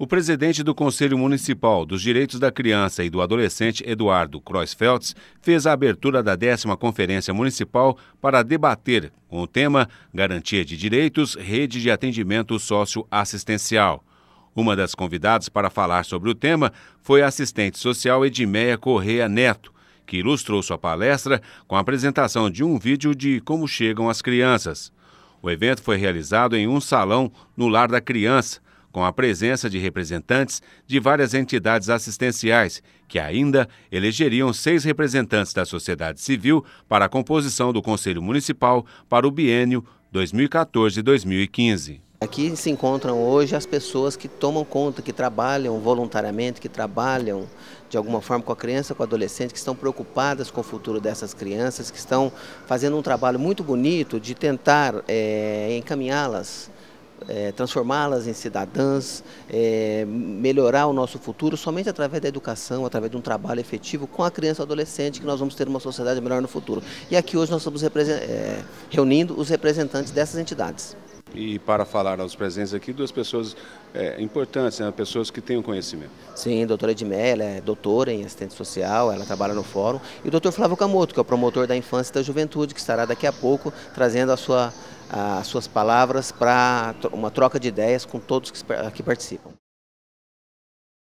O presidente do Conselho Municipal dos Direitos da Criança e do Adolescente, Eduardo Kreuzfeltz, fez a abertura da décima Conferência Municipal para debater com o tema Garantia de Direitos, Rede de Atendimento Socioassistencial. Uma das convidadas para falar sobre o tema foi a assistente social Edmeia Correa Neto, que ilustrou sua palestra com a apresentação de um vídeo de como chegam as crianças. O evento foi realizado em um salão no Lar da Criança, com a presença de representantes de várias entidades assistenciais, que ainda elegeriam seis representantes da sociedade civil para a composição do Conselho Municipal para o bienio 2014-2015. Aqui se encontram hoje as pessoas que tomam conta, que trabalham voluntariamente, que trabalham de alguma forma com a criança, com o adolescente, que estão preocupadas com o futuro dessas crianças, que estão fazendo um trabalho muito bonito de tentar é, encaminhá-las é, transformá-las em cidadãs, é, melhorar o nosso futuro somente através da educação, através de um trabalho efetivo com a criança e o adolescente, que nós vamos ter uma sociedade melhor no futuro. E aqui hoje nós estamos é, reunindo os representantes dessas entidades. E para falar aos presentes aqui, duas pessoas é, importantes, né? pessoas que têm o conhecimento. Sim, a doutora Edmé, ela é doutora em assistente social, ela trabalha no fórum. E o doutor Flávio Camoto, que é o promotor da infância e da juventude, que estará daqui a pouco trazendo a sua, a, as suas palavras para uma troca de ideias com todos que, que participam.